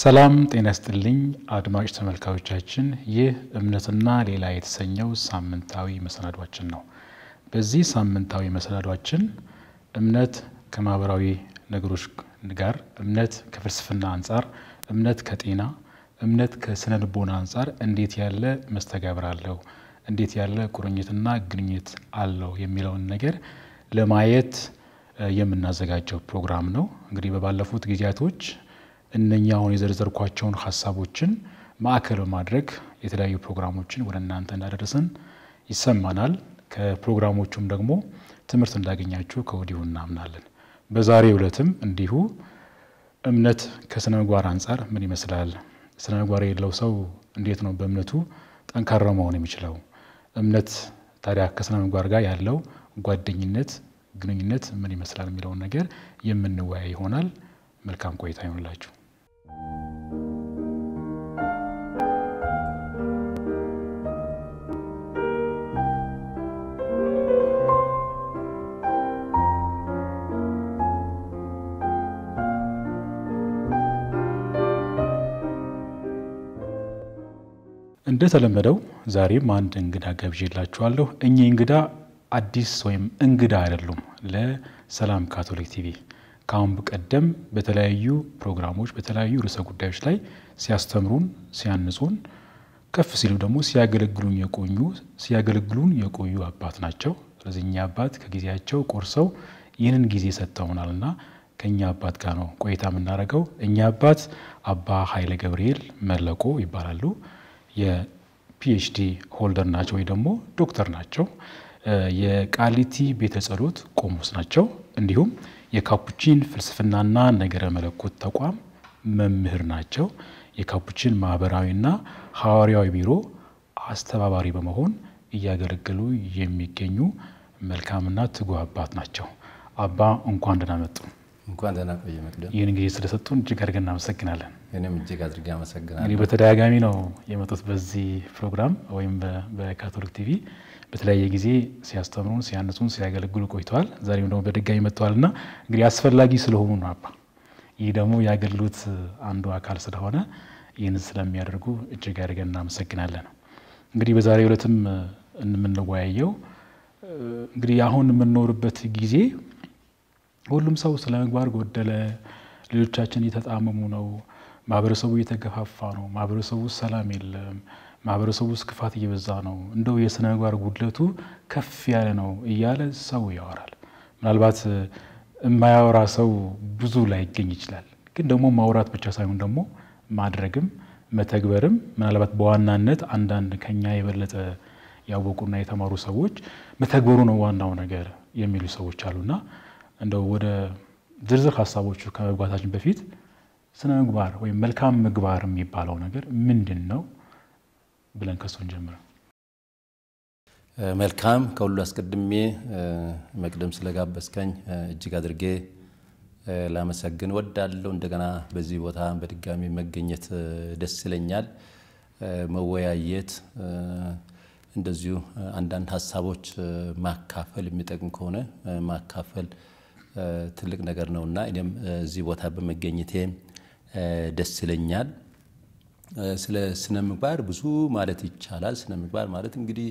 ሰላም ጤና ስጥልኝ አድማጭ ተመልካዮቻችን፣ ይህ እምነትና ሌላ የተሰኘው ሳምንታዊ መሰናዷችን ነው። በዚህ ሳምንታዊ መሰናዷችን እምነት ከማህበራዊ ነገሮች ጋር፣ እምነት ከፍልስፍና አንጻር፣ እምነት ከጤና፣ እምነት ከስነ ልቦና አንጻር እንዴት ያለ መስተጋብር አለው፣ እንዴት ያለ ቁርኝትና ግንኙነት አለው የሚለውን ነገር ለማየት የምናዘጋጀው ፕሮግራም ነው። እንግዲህ በባለፉት ጊዜያቶች እነኛ አሁን የዘረዘርኳቸውን ሀሳቦችን ማዕከል በማድረግ የተለያዩ ፕሮግራሞችን ወደ እናንተ እንዳደረስን ይሰማናል። ከፕሮግራሞቹም ደግሞ ትምህርት እንዳገኛችሁ ከወዲሁ እናምናለን። በዛሬ ዕለትም እንዲሁ እምነት ከስነ ምግባር አንጻር ምን ይመስላል? ስነ ምግባር የሌለው ሰው እንዴት ነው በእምነቱ ጠንካራ መሆን የሚችለው? እምነት ታዲያ ከስነ ምግባር ጋር ያለው ጓደኝነት፣ ግንኙነት ምን ይመስላል የሚለውን ነገር የምንወያይ ይሆናል። መልካም ቆይታ ይሆንላችሁ። እንደተለመደው ዛሬም አንድ እንግዳ ገብዤላችኋለሁ። እኚህ እንግዳ አዲስ ወይም እንግዳ አይደሉም ለሰላም ካቶሊክ ቲቪ። ከአሁን ቀደም በተለያዩ ፕሮግራሞች በተለያዩ ርዕሰ ጉዳዮች ላይ ሲያስተምሩን፣ ሲያንጹን፣ ከፍ ሲሉ ደግሞ ሲያገለግሉን የቆዩ ሲያገለግሉን የቆዩ አባት ናቸው። ስለዚህ እኛ አባት ከጊዜያቸው ቆርሰው ይህንን ጊዜ ሰጥተውናል እና ከእኛ አባት ጋር ነው ቆይታ የምናደርገው። እኛ አባት አባ ኃይለ ገብርኤል መለቆ ይባላሉ። የፒኤችዲ ሆልደር ናቸው ወይ ደግሞ ዶክተር ናቸው። የቃሊቲ ቤተጸሎት ቆሞስ ናቸው። እንዲሁም የካፑቺን ፍልስፍናና ነገረ መለኮት ተቋም መምህር ናቸው። የካፑቺን ማህበራዊና ሐዋርያዊ ቢሮ አስተባባሪ በመሆን እያገለገሉ የሚገኙ መልካምና ትጉህ አባት ናቸው። አባ እንኳን ደህና መጡ። እንኳን ደህና ቆየ። መቅደም ይህን ጊዜ ስለሰጡን እጅግ አድርገን እናመሰግናለን። እኔም እጅግ አድርጌ አመሰግናለሁ። እንግዲህ በተደጋጋሚ ነው የመጡት በዚህ ፕሮግራም ወይም በካቶሊክ ቲቪ በተለያየ ጊዜ ሲያስተምሩን፣ ሲያነሱን፣ ሲያገለግሉ ቆይተዋል። ዛሬም ደግሞ በድጋሚ መጥተዋል እና እንግዲህ አስፈላጊ ስለሆኑ ነው አባ ይህ ደግሞ የአገልግሎት አንዱ አካል ስለሆነ ይህንን ስለሚያደርጉ እጅግ አድርገን እናመሰግናለን። እንግዲህ በዛሬ ዕለትም የምንወያየው እንግዲህ አሁን የምንኖርበት ጊዜ ሁሉም ሰው ስለ ምግባር ጎደለ፣ ልጆቻችን እየተጣመሙ ነው ማህበረሰቡ እየተገፋፋ ነው። ማህበረሰቡ ውስጥ ሰላም የለም። ማህበረሰቡ ውስጥ ክፋት እየበዛ ነው። እንደው የስነ ምግባር ጉድለቱ ከፍ ያለ ነው እያለ ሰው ያወራል። ምናልባት የማያወራ ሰው ብዙ ላይገኝ ይችላል። ግን ደግሞ ማውራት ብቻ ሳይሆን ደግሞ ማድረግም መተግበርም ምናልባት በዋናነት አንዳንድ ከኛ የበለጠ ያወቁና የተማሩ ሰዎች መተግበሩ ነው ዋናው ነገር የሚሉ ሰዎች አሉና እንደው ወደ ዝርዝር ሀሳቦቹ ከመግባታችን በፊት ስነ ምግባር ወይም መልካም ምግባር የሚባለው ነገር ምንድን ነው ብለን ከሱ እንጀምር። መልካም ከሁሉ አስቀድሜ መቅደም ስለጋበዝከኝ እጅግ አድርጌ ላመሰግን ወዳለው እንደገና በዚህ ቦታ በድጋሚ መገኘት ደስ ይለኛል። መወያየት እንደዚሁ አንዳንድ ሀሳቦች ማካፈል የሚጠቅም ከሆነ ማካፈል ትልቅ ነገር ነውና እኔም እዚህ ቦታ በመገኘቴ ደስ ይለኛል። ስለ ስነ ምግባር ብዙ ማለት ይቻላል። ስነ ምግባር ማለት እንግዲህ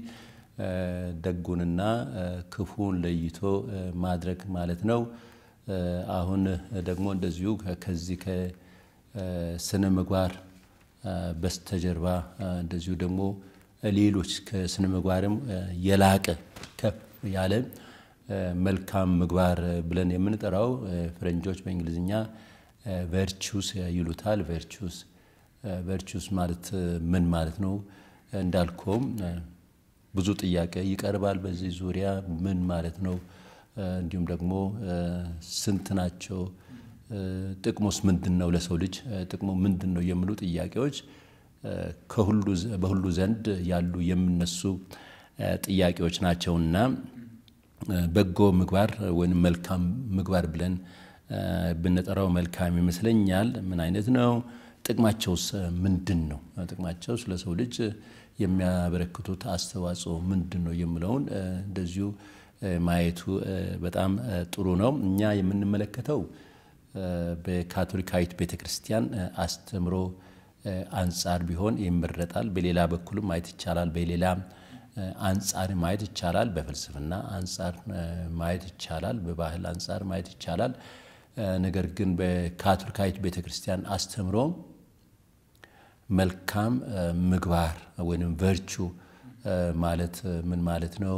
ደጉንና ክፉን ለይቶ ማድረግ ማለት ነው። አሁን ደግሞ እንደዚሁ ከዚህ ከስነ ምግባር በስተጀርባ እንደዚሁ ደግሞ ሌሎች ከስነ ምግባርም የላቀ ከፍ ያለ መልካም ምግባር ብለን የምንጠራው ፈረንጆች በእንግሊዝኛ ቨርቹስ ይሉታል። ቨርቹስ ቨርቹስ ማለት ምን ማለት ነው? እንዳልከውም ብዙ ጥያቄ ይቀርባል በዚህ ዙሪያ ምን ማለት ነው? እንዲሁም ደግሞ ስንት ናቸው? ጥቅሙስ ምንድን ነው? ለሰው ልጅ ጥቅሙ ምንድን ነው? የሚሉ ጥያቄዎች ከሁሉ በሁሉ ዘንድ ያሉ የሚነሱ ጥያቄዎች ናቸውና በጎ ምግባር ወይም መልካም ምግባር ብለን ብንጠራው መልካም ይመስለኛል። ምን አይነት ነው? ጥቅማቸውስ ምንድን ነው? ጥቅማቸውስ ለሰው ልጅ የሚያበረክቱት አስተዋጽኦ ምንድን ነው የሚለውን እንደዚሁ ማየቱ በጣም ጥሩ ነው። እኛ የምንመለከተው በካቶሊካዊት ቤተ ክርስቲያን አስተምሮ አንጻር ቢሆን ይመረጣል። በሌላ በኩልም ማየት ይቻላል። በሌላ አንጻር ማየት ይቻላል። በፍልስፍና አንጻር ማየት ይቻላል። በባህል አንጻር ማየት ይቻላል። ነገር ግን በካቶሊካዊት ቤተ ክርስቲያን አስተምሮ መልካም ምግባር ወይም ቨርቹ ማለት ምን ማለት ነው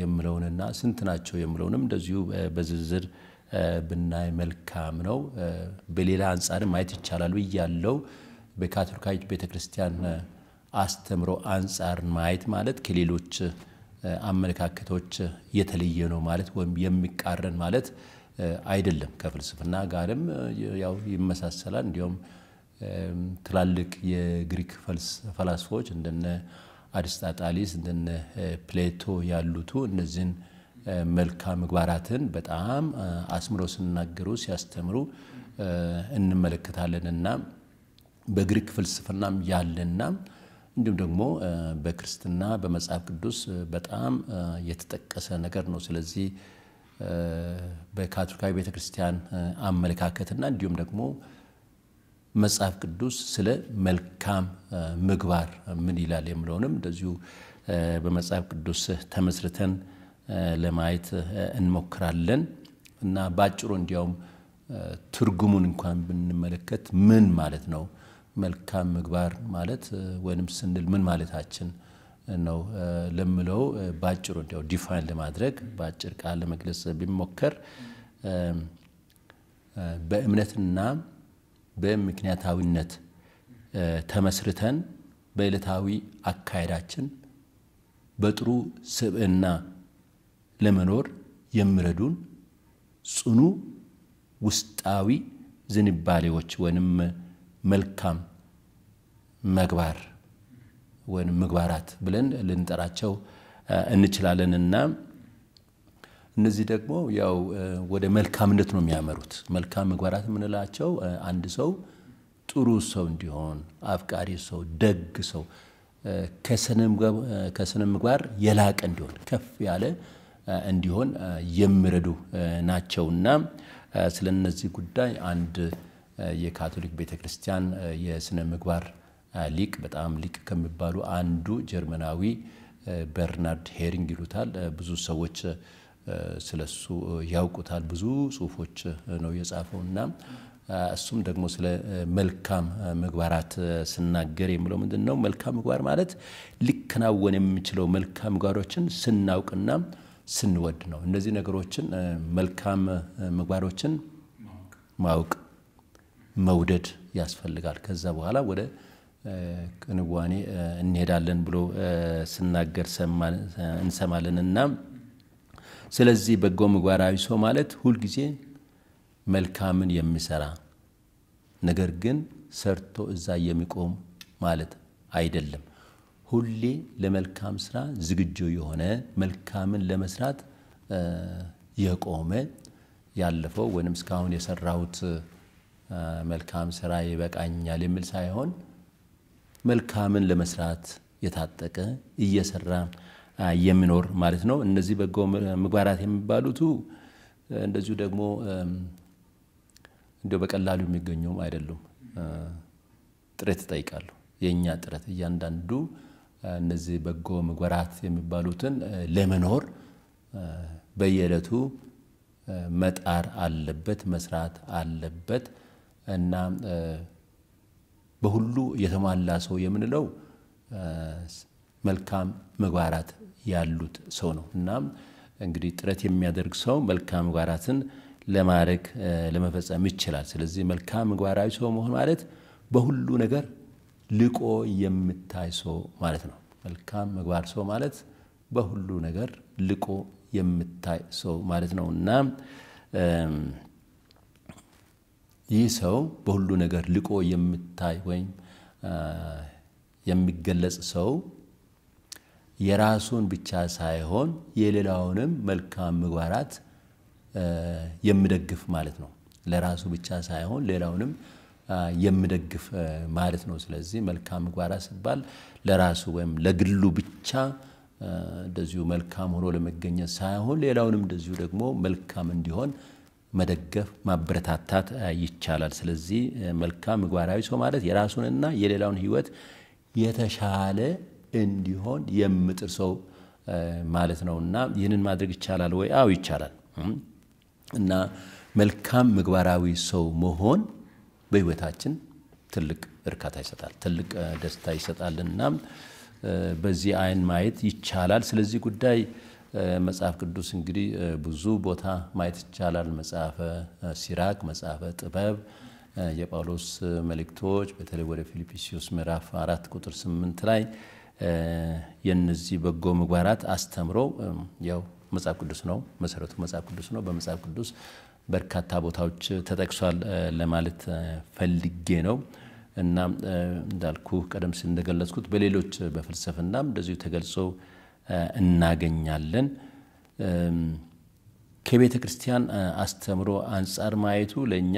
የምለውንና ስንት ናቸው የምለውንም እንደዚሁ በዝርዝር ብናይ መልካም ነው። በሌላ አንጻርም ማየት ይቻላል ብያለው። በካቶሊካዊት ቤተ ክርስቲያን አስተምሮ አንጻር ማየት ማለት ከሌሎች አመለካከቶች የተለየ ነው ማለት ወይም የሚቃረን ማለት አይደለም። ከፍልስፍና ጋርም ያው ይመሳሰላል። እንዲሁም ትላልቅ የግሪክ ፈላስፎች እንደነ አርስጣጣሊስ እንደነ ፕሌቶ ያሉቱ እነዚህን መልካም ምግባራትን በጣም አስምረው ሲናገሩ ሲያስተምሩ እንመለከታለንና በግሪክ ፍልስፍናም ያለና እንዲሁም ደግሞ በክርስትና በመጽሐፍ ቅዱስ በጣም የተጠቀሰ ነገር ነው። ስለዚህ በካቶሊካዊ ቤተክርስቲያን አመለካከትና እንዲሁም ደግሞ መጽሐፍ ቅዱስ ስለ መልካም ምግባር ምን ይላል የምለውንም እንደዚሁ በመጽሐፍ ቅዱስ ተመስርተን ለማየት እንሞክራለን እና በአጭሩ እንዲያውም ትርጉሙን እንኳን ብንመለከት ምን ማለት ነው መልካም ምግባር ማለት ወይንም ስንል ምን ማለታችን ነው ለምለው ባጭሩ እንዲያው ዲፋይን ለማድረግ በአጭር ቃል ለመግለጽ ቢሞከር በእምነትና በምክንያታዊነት ተመስርተን በዕለታዊ አካሄዳችን በጥሩ ስብዕና ለመኖር የሚረዱን ጽኑ ውስጣዊ ዝንባሌዎች ወይንም መልካም መግባር ወይም ምግባራት ብለን ልንጠራቸው እንችላለንና እነዚህ ደግሞ ያው ወደ መልካምነት ነው የሚያመሩት። መልካም ምግባራት የምንላቸው አንድ ሰው ጥሩ ሰው እንዲሆን፣ አፍቃሪ ሰው፣ ደግ ሰው፣ ከስነ ምግባር የላቀ እንዲሆን፣ ከፍ ያለ እንዲሆን የሚረዱ ናቸውና ስለ እነዚህ ጉዳይ አንድ የካቶሊክ ቤተክርስቲያን የስነ ምግባር ሊቅ በጣም ሊቅ ከሚባሉ አንዱ ጀርመናዊ በርናርድ ሄሪንግ ይሉታል። ብዙ ሰዎች ስለሱ ያውቁታል። ብዙ ጽሁፎች ነው የጻፈው እና እሱም ደግሞ ስለ መልካም ምግባራት ስናገር የሚለው ምንድን ነው? መልካም ምግባር ማለት ሊከናወን የምንችለው መልካም ምግባሮችን ስናውቅና ስንወድ ነው። እነዚህ ነገሮችን መልካም ምግባሮችን ማወቅ መውደድ ያስፈልጋል። ከዛ በኋላ ወደ ቅንዋኔ እንሄዳለን ብሎ ስናገር እንሰማለን እና ስለዚህ በጎ ምግባራዊ ሰው ማለት ሁልጊዜ መልካምን የሚሰራ ነገር ግን ሰርቶ እዛ የሚቆም ማለት አይደለም። ሁሌ ለመልካም ስራ ዝግጁ የሆነ መልካምን ለመስራት የቆመ ያለፈው ወይም እስካሁን የሰራሁት መልካም ስራ ይበቃኛል የሚል ሳይሆን መልካምን ለመስራት የታጠቀ እየሰራ የሚኖር ማለት ነው። እነዚህ በጎ ምግባራት የሚባሉቱ እንደዚሁ ደግሞ እንዲ በቀላሉ የሚገኙም አይደሉም። ጥረት ይጠይቃሉ። የእኛ ጥረት እያንዳንዱ እነዚህ በጎ ምግባራት የሚባሉትን ለመኖር በየዕለቱ መጣር አለበት፣ መስራት አለበት እና በሁሉ የተሟላ ሰው የምንለው መልካም ምግባራት ያሉት ሰው ነው። እናም እንግዲህ ጥረት የሚያደርግ ሰው መልካም ምግባራትን ለማድረግ ለመፈጸም ይችላል። ስለዚህ መልካም ምግባራዊ ሰው መሆን ማለት በሁሉ ነገር ልቆ የምታይ ሰው ማለት ነው። መልካም ምግባር ሰው ማለት በሁሉ ነገር ልቆ የምታይ ሰው ማለት ነው እና ይህ ሰው በሁሉ ነገር ልቆ የምታይ ወይም የሚገለጽ ሰው የራሱን ብቻ ሳይሆን የሌላውንም መልካም ምግባራት የምደግፍ ማለት ነው። ለራሱ ብቻ ሳይሆን ሌላውንም የምደግፍ ማለት ነው። ስለዚህ መልካም ምግባራት ሲባል ለራሱ ወይም ለግሉ ብቻ እንደዚሁ መልካም ሆኖ ለመገኘት ሳይሆን ሌላውንም እንደዚሁ ደግሞ መልካም እንዲሆን መደገፍ ማበረታታት ይቻላል። ስለዚህ መልካም ምግባራዊ ሰው ማለት የራሱንና የሌላውን ሕይወት የተሻለ እንዲሆን የምጥር ሰው ማለት ነው እና ይህንን ማድረግ ይቻላል ወይ? አዎ ይቻላል። እና መልካም ምግባራዊ ሰው መሆን በሕይወታችን ትልቅ እርካታ ይሰጣል፣ ትልቅ ደስታ ይሰጣል እና በዚህ አይን ማየት ይቻላል። ስለዚህ ጉዳይ መጽሐፍ ቅዱስ እንግዲህ ብዙ ቦታ ማየት ይቻላል። መጽሐፈ ሲራክ፣ መጽሐፈ ጥበብ፣ የጳውሎስ መልእክቶች በተለይ ወደ ፊልጵስዩስ ምዕራፍ አራት ቁጥር ስምንት ላይ የነዚህ በጎ ምግባራት አስተምሮ ያው መጽሐፍ ቅዱስ ነው፣ መሰረቱ መጽሐፍ ቅዱስ ነው። በመጽሐፍ ቅዱስ በርካታ ቦታዎች ተጠቅሷል ለማለት ፈልጌ ነው። እና እንዳልኩ ቀደም ሲል እንደገለጽኩት በሌሎች በፍልስፍናም እንደዚሁ ተገልጾ እናገኛለን። ከቤተ ክርስቲያን አስተምሮ አንጻር ማየቱ ለእኛ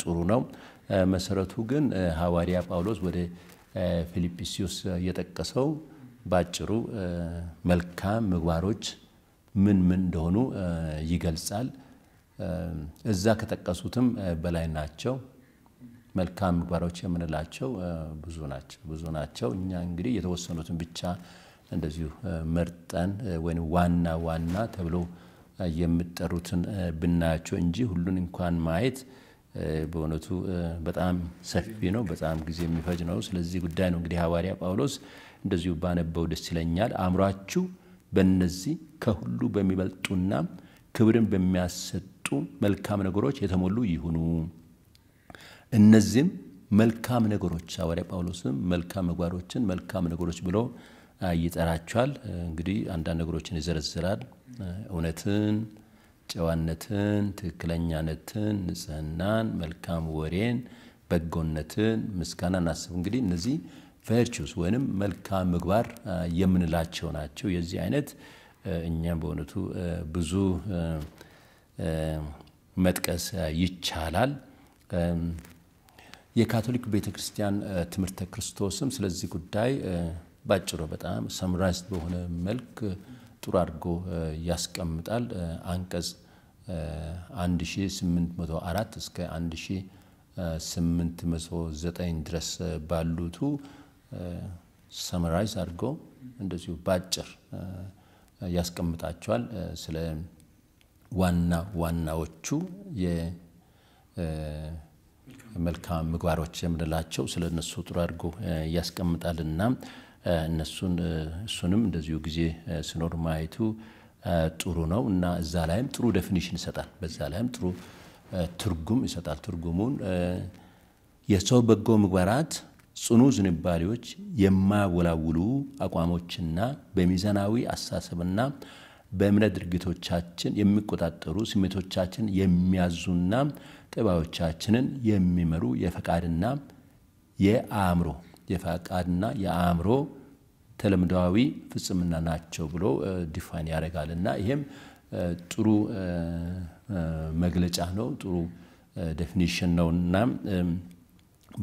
ጥሩ ነው። መሰረቱ ግን ሐዋርያ ጳውሎስ ወደ ፊልጵስዩስ የጠቀሰው ባጭሩ መልካም ምግባሮች ምን ምን እንደሆኑ ይገልጻል። እዛ ከጠቀሱትም በላይ ናቸው። መልካም ምግባሮች የምንላቸው ብዙ ናቸው ብዙ ናቸው። እኛ እንግዲህ የተወሰኑትን ብቻ እንደዚሁ መርጠን ወይም ዋና ዋና ተብሎ የሚጠሩትን ብናያቸው እንጂ ሁሉን እንኳን ማየት በእውነቱ በጣም ሰፊ ነው፣ በጣም ጊዜ የሚፈጅ ነው። ስለዚህ ጉዳይ ነው እንግዲህ ሐዋርያ ጳውሎስ እንደዚሁ ባነበው ደስ ይለኛል። አእምሯችሁ በእነዚህ ከሁሉ በሚበልጡና ክብርን በሚያሰጡ መልካም ነገሮች የተሞሉ ይሁኑ። እነዚህም መልካም ነገሮች ሐዋርያ ጳውሎስም መልካም ምግባሮችን መልካም ነገሮች ብሎ ይጠራቸዋል። እንግዲህ አንዳንድ ነገሮችን ይዘረዝራል። እውነትን፣ ጨዋነትን፣ ትክክለኛነትን፣ ንጽህናን፣ መልካም ወሬን፣ በጎነትን፣ ምስጋናን አስብ። እንግዲህ እነዚህ ቨርቹስ ወይንም መልካም ምግባር የምንላቸው ናቸው። የዚህ አይነት እኛም በእውነቱ ብዙ መጥቀስ ይቻላል። የካቶሊክ ቤተ ክርስቲያን ትምህርተ ክርስቶስም ስለዚህ ጉዳይ ባጭሩ በጣም ሰምራይዝድ በሆነ መልክ ጥሩ አድርጎ ያስቀምጣል። አንቀጽ 1804 እስከ 1809 ድረስ ባሉቱ ሰምራይዝ አድርጎ እንደዚሁ ባጭር ያስቀምጣቸዋል። ስለ ዋና ዋናዎቹ የመልካም ምግባሮች የምንላቸው ስለ እነሱ ጥሩ አድርጎ ያስቀምጣልና እነሱን እሱንም እንደዚሁ ጊዜ ስኖር ማየቱ ጥሩ ነው እና እዛ ላይም ጥሩ ዴፊኒሽን ይሰጣል። በዛ ላይም ጥሩ ትርጉም ይሰጣል። ትርጉሙን የሰው በጎ ምግባራት ጽኑ ዝንባሌዎች የማያወላውሉ አቋሞችና በሚዛናዊ አሳሰብና በእምነት ድርጊቶቻችን የሚቆጣጠሩ ስሜቶቻችን የሚያዙና ጥባዮቻችንን የሚመሩ የፈቃድና የአእምሮ የፈቃድና የአእምሮ ተለምዳዊ ፍጽምና ናቸው ብሎ ዲፋይን ያደርጋል እና ይሄም ጥሩ መግለጫ ነው፣ ጥሩ ዴፊኒሽን ነው እና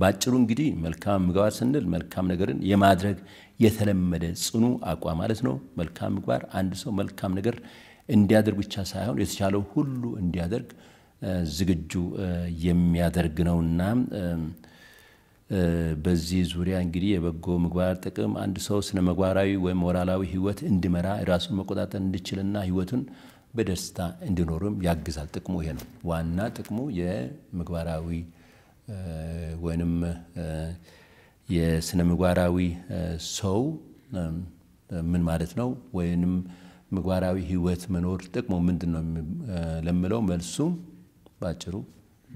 በአጭሩ እንግዲህ መልካም ምግባር ስንል መልካም ነገርን የማድረግ የተለመደ ጽኑ አቋም ማለት ነው። መልካም ምግባር አንድ ሰው መልካም ነገር እንዲያደርግ ብቻ ሳይሆን የተቻለው ሁሉ እንዲያደርግ ዝግጁ የሚያደርግ ነውና በዚህ ዙሪያ እንግዲህ የበጎ ምግባር ጥቅም አንድ ሰው ስነ ምግባራዊ ወይም ሞራላዊ ህይወት እንዲመራ ራሱን መቆጣጠር እንዲችልና ህይወቱን በደስታ እንዲኖርም ያግዛል። ጥቅሙ ይሄ ነው። ዋና ጥቅሙ የምግባራዊ ወይንም የስነ ምግባራዊ ሰው ምን ማለት ነው ወይንም ምግባራዊ ህይወት መኖር ጥቅሙ ምንድን ነው ለምለው መልሱም ባጭሩ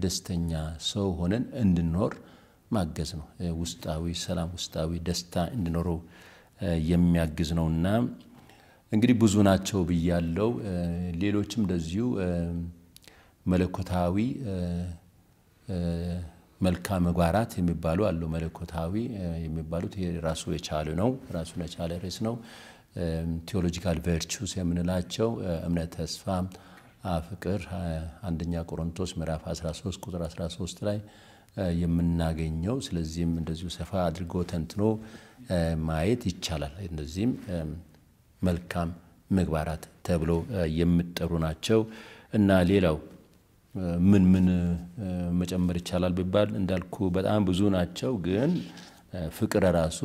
ደስተኛ ሰው ሆነን እንድንኖር ማገዝ ነው። ውስጣዊ ሰላም፣ ውስጣዊ ደስታ እንዲኖረው የሚያግዝ ነው እና እንግዲህ ብዙ ናቸው ብያለው። ሌሎችም እንደዚሁ መለኮታዊ መልካም መጓራት የሚባሉ አሉ። መለኮታዊ የሚባሉት ራሱ የቻሉ ነው፣ ራሱን የቻለ ርዕስ ነው። ቴዎሎጂካል ቨርቹስ የምንላቸው እምነት፣ ተስፋ፣ ፍቅር አንደኛ ቆሮንቶስ ምዕራፍ 13 ቁጥር 13 ላይ የምናገኘው። ስለዚህም እንደዚሁ ሰፋ አድርጎ ተንትኖ ማየት ይቻላል። እንደዚህም መልካም ምግባራት ተብሎ የሚጠሩ ናቸው እና ሌላው ምን ምን መጨመር ይቻላል ቢባል እንዳልኩ በጣም ብዙ ናቸው። ግን ፍቅር ራሱ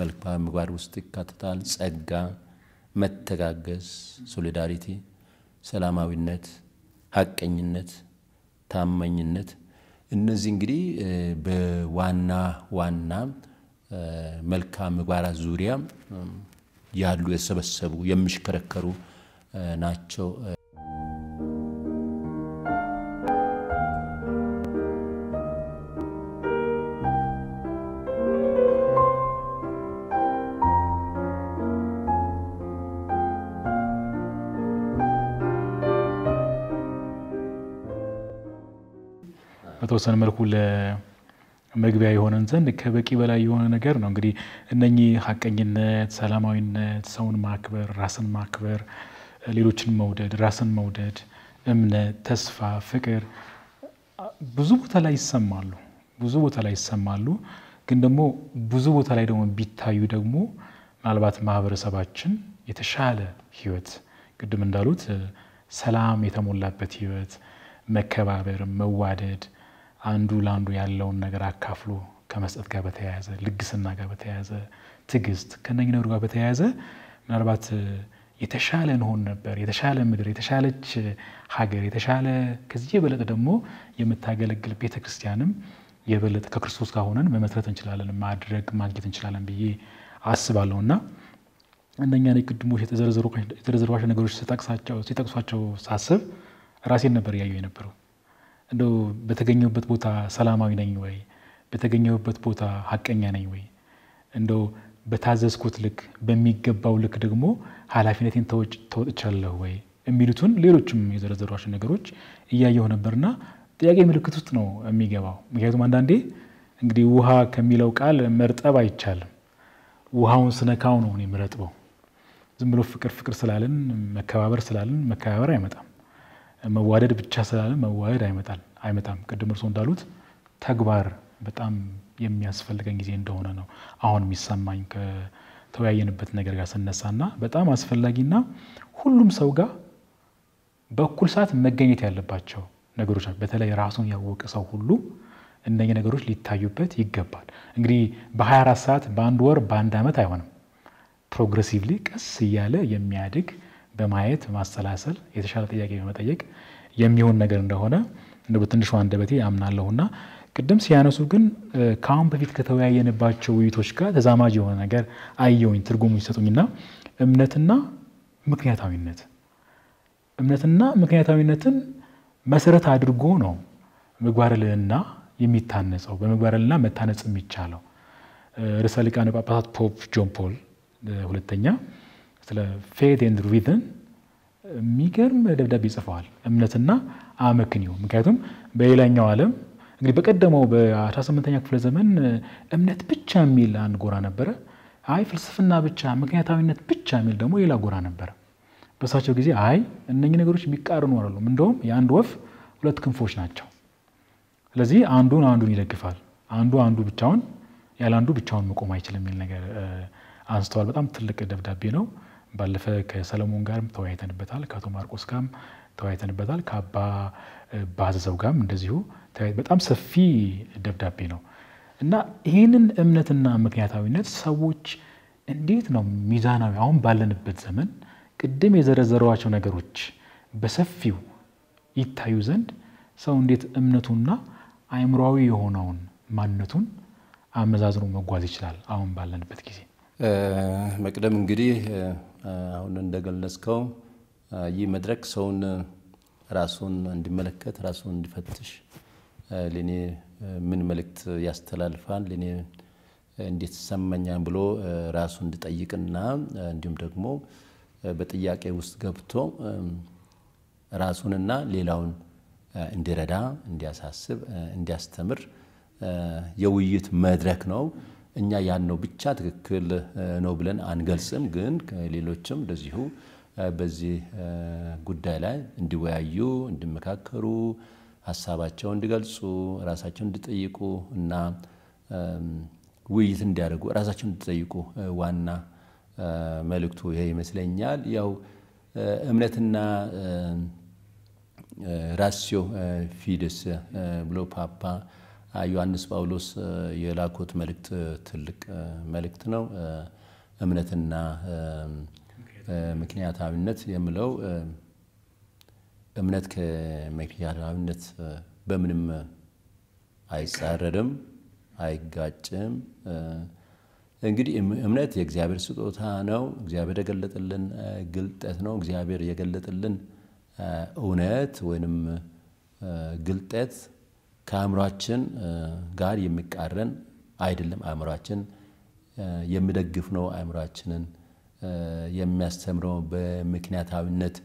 መልካም ምግባር ውስጥ ይካተታል። ጸጋ፣ መተጋገዝ፣ ሶሊዳሪቲ፣ ሰላማዊነት፣ ሀቀኝነት ታማኝነት እነዚህ እንግዲህ በዋና ዋና መልክዓ ምግባራት ዙሪያ ያሉ የተሰበሰቡ የሚሽከረከሩ ናቸው። በተወሰነ መልኩ ለመግቢያ የሆነን ዘንድ ከበቂ በላይ የሆነ ነገር ነው። እንግዲህ እነኚህ ሀቀኝነት፣ ሰላማዊነት፣ ሰውን ማክበር፣ ራስን ማክበር፣ ሌሎችን መውደድ፣ ራስን መውደድ፣ እምነት፣ ተስፋ፣ ፍቅር ብዙ ቦታ ላይ ይሰማሉ ብዙ ቦታ ላይ ይሰማሉ። ግን ደግሞ ብዙ ቦታ ላይ ደግሞ ቢታዩ ደግሞ ምናልባት ማህበረሰባችን የተሻለ ህይወት ቅድም እንዳሉት ሰላም የተሞላበት ህይወት መከባበር፣ መዋደድ አንዱ ለአንዱ ያለውን ነገር አካፍሎ ከመስጠት ጋር በተያያዘ ልግስና ጋር በተያያዘ ትግስት ከነኝ ነገሩ ጋር በተያያዘ ምናልባት የተሻለ እንሆን ነበር። የተሻለ ምድር፣ የተሻለች ሀገር፣ የተሻለ ከዚህ የበለጠ ደግሞ የምታገለግል ቤተክርስቲያንም የበለጠ ከክርስቶስ ጋር ሆነን መመስረት እንችላለን፣ ማድረግ ማግኘት እንችላለን ብዬ አስባለሁ እና እነኛ ቅድሞች የተዘረዘሯቸው ነገሮች ሲጠቅሷቸው ሳስብ ራሴን ነበር እያየሁ የነበረው እንደው በተገኘሁበት ቦታ ሰላማዊ ነኝ ወይ? በተገኘሁበት ቦታ ሀቀኛ ነኝ ወይ? እንደው በታዘዝኩት ልክ በሚገባው ልክ ደግሞ ኃላፊነቴን ተወጥቻለሁ ወይ የሚሉትን ሌሎችም የዘረዘሯቸው ነገሮች እያየሁ ነበርና ጥያቄ ምልክት ውስጥ ነው የሚገባው። ምክንያቱም አንዳንዴ እንግዲህ ውሃ ከሚለው ቃል መርጠብ አይቻልም። ውሃውን ስነካው ነው እኔ የምረጥበው። ዝም ብሎ ፍቅር ፍቅር ስላልን መከባበር ስላልን መከባበር አይመጣም። መዋደድ ብቻ ስላለ መዋደድ አይመጣም። ቅድም እርሶ እንዳሉት ተግባር በጣም የሚያስፈልገን ጊዜ እንደሆነ ነው አሁን የሚሰማኝ ከተወያየንበት ነገር ጋር ስነሳና በጣም አስፈላጊና ሁሉም ሰው ጋር በእኩል ሰዓት መገኘት ያለባቸው ነገሮች ናቸው። በተለይ ራሱን ያወቀ ሰው ሁሉ እነኚህ ነገሮች ሊታዩበት ይገባል። እንግዲህ በ24 ሰዓት በአንድ ወር በአንድ ዓመት አይሆንም። ፕሮግሬሲቭሊ ቀስ እያለ የሚያድግ በማየት በማሰላሰል የተሻለ ጥያቄ በመጠየቅ የሚሆን ነገር እንደሆነ እንደ በትንሹ አንደበቴ አምናለሁና ቅድም ሲያነሱ ግን ከአሁን በፊት ከተወያየንባቸው ውይይቶች ጋር ተዛማጅ የሆነ ነገር አየውኝ ትርጉሙ ይሰጡኝና እምነትና ምክንያታዊነት እምነትና ምክንያታዊነትን መሰረት አድርጎ ነው ምግባረ ልዕልና የሚታነጸው በምግባረ ልዕልና መታነጽ የሚቻለው ርዕሰ ሊቃነ ጳጳሳት ፖፕ ጆን ፖል ሁለተኛ ስለ ፌት ኤንድ ሪዝን የሚገርም ደብዳቤ ጽፈዋል። እምነትና አመክንዮ። ምክንያቱም በሌላኛው ዓለም እንግዲህ በቀደመው በ18ኛ ክፍለ ዘመን እምነት ብቻ የሚል አንድ ጎራ ነበረ። አይ ፍልስፍና ብቻ፣ ምክንያታዊነት ብቻ የሚል ደግሞ ሌላ ጎራ ነበረ። በእሳቸው ጊዜ አይ እነኚህ ነገሮች የሚቃረኑ አይደሉም፣ እንደውም የአንድ ወፍ ሁለት ክንፎች ናቸው። ስለዚህ አንዱን አንዱን ይደግፋል። አንዱ አንዱ ብቻውን ያለ አንዱ ብቻውን መቆም አይችልም የሚል ነገር አንስተዋል። በጣም ትልቅ ደብዳቤ ነው። ባለፈ ከሰለሞን ጋርም ተወያይተንበታል። ከአቶ ማርቆስ ጋርም ተወያይተንበታል። ከአባ ባዘዘው ጋርም እንደዚሁ በጣም ሰፊ ደብዳቤ ነው እና ይህንን እምነትና ምክንያታዊነት ሰዎች እንዴት ነው ሚዛናዊ አሁን ባለንበት ዘመን ቅድም የዘረዘሯቸው ነገሮች በሰፊው ይታዩ ዘንድ ሰው እንዴት እምነቱና አእምሯዊ የሆነውን ማንነቱን አመዛዝኖ መጓዝ ይችላል? አሁን ባለንበት ጊዜ መቅደም እንግዲህ አሁን እንደገለጽከው ይህ መድረክ ሰውን ራሱን እንዲመለከት ራሱን እንዲፈትሽ ለኔ ምን መልእክት ያስተላልፋል፣ ለእኔ እንዴት ይሰማኛል ብሎ ራሱን እንዲጠይቅና እንዲሁም ደግሞ በጥያቄ ውስጥ ገብቶ ራሱንና ሌላውን እንዲረዳ፣ እንዲያሳስብ፣ እንዲያስተምር የውይይት መድረክ ነው። እኛ ያን ነው ብቻ ትክክል ነው ብለን አንገልጽም። ግን ሌሎችም እንደዚሁ በዚህ ጉዳይ ላይ እንዲወያዩ፣ እንዲመካከሩ፣ ሀሳባቸውን እንዲገልጹ፣ ራሳቸውን እንዲጠይቁ እና ውይይት እንዲያደርጉ ራሳቸውን እንዲጠይቁ ዋና መልእክቱ ይሄ ይመስለኛል። ያው እምነትና ራሲዮ ፊደስ ብሎ ፓፓ ዮሐንስ ጳውሎስ የላኮት መልእክት ትልቅ መልእክት ነው። እምነትና ምክንያታዊነት የምለው እምነት ከምክንያታዊነት በምንም አይጻረርም፣ አይጋጭም። እንግዲህ እምነት የእግዚአብሔር ስጦታ ነው። እግዚአብሔር የገለጠልን ግልጠት ነው። እግዚአብሔር የገለጠልን እውነት ወይንም ግልጠት ከአእምሯችን ጋር የሚቃረን አይደለም። አእምሯችን የሚደግፍ ነው። አእምሯችንን የሚያስተምረው በምክንያታዊነት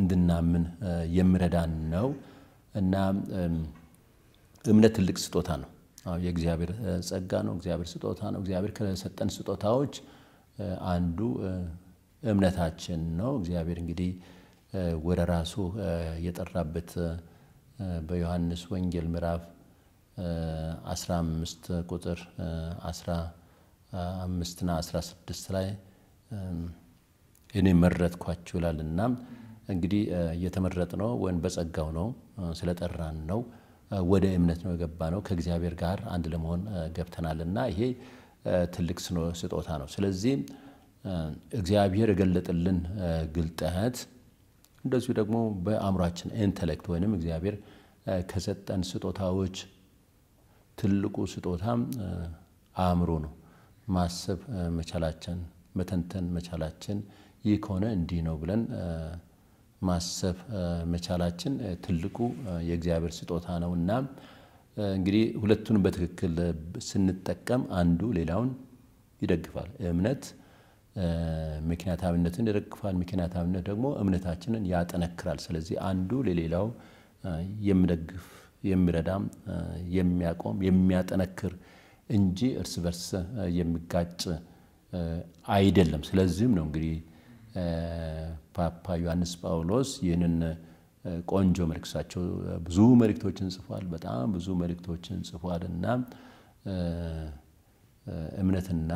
እንድናምን የሚረዳን ነው እና እምነት ትልቅ ስጦታ ነው። የእግዚአብሔር ጸጋ ነው። እግዚአብሔር ስጦታ ነው። እግዚአብሔር ከሰጠን ስጦታዎች አንዱ እምነታችን ነው። እግዚአብሔር እንግዲህ ወደ ራሱ የጠራበት በዮሐንስ ወንጌል ምዕራፍ 15 ቁጥር 15ና 16 ላይ እኔ መረጥኳችሁ ይላል እና እንግዲህ እየተመረጥ ነው ወይም በጸጋው ነው ስለጠራን ነው ወደ እምነት ነው የገባ ነው ከእግዚአብሔር ጋር አንድ ለመሆን ገብተናል እና ይሄ ትልቅ ስጦታ ነው። ስለዚህ እግዚአብሔር የገለጥልን ግልጠት እንደዚሁ ደግሞ በአእምሯችን ኢንተሌክት ወይንም እግዚአብሔር ከሰጠን ስጦታዎች ትልቁ ስጦታ አእምሮ ነው። ማሰብ መቻላችን፣ መተንተን መቻላችን፣ ይህ ከሆነ እንዲህ ነው ብለን ማሰብ መቻላችን ትልቁ የእግዚአብሔር ስጦታ ነው እና እንግዲህ ሁለቱን በትክክል ስንጠቀም አንዱ ሌላውን ይደግፋል። እምነት ምክንያታዊነትን ይደግፋል። ምክንያታዊነት ደግሞ እምነታችንን ያጠነክራል። ስለዚህ አንዱ ለሌላው የሚደግፍ የሚረዳም፣ የሚያቆም፣ የሚያጠነክር እንጂ እርስ በርስ የሚጋጭ አይደለም። ስለዚህም ነው እንግዲህ ፓፓ ዮሐንስ ጳውሎስ ይህንን ቆንጆ መልእክሳቸው ብዙ መልእክቶችን ጽፏል። በጣም ብዙ መልእክቶችን ጽፏል እና እምነትና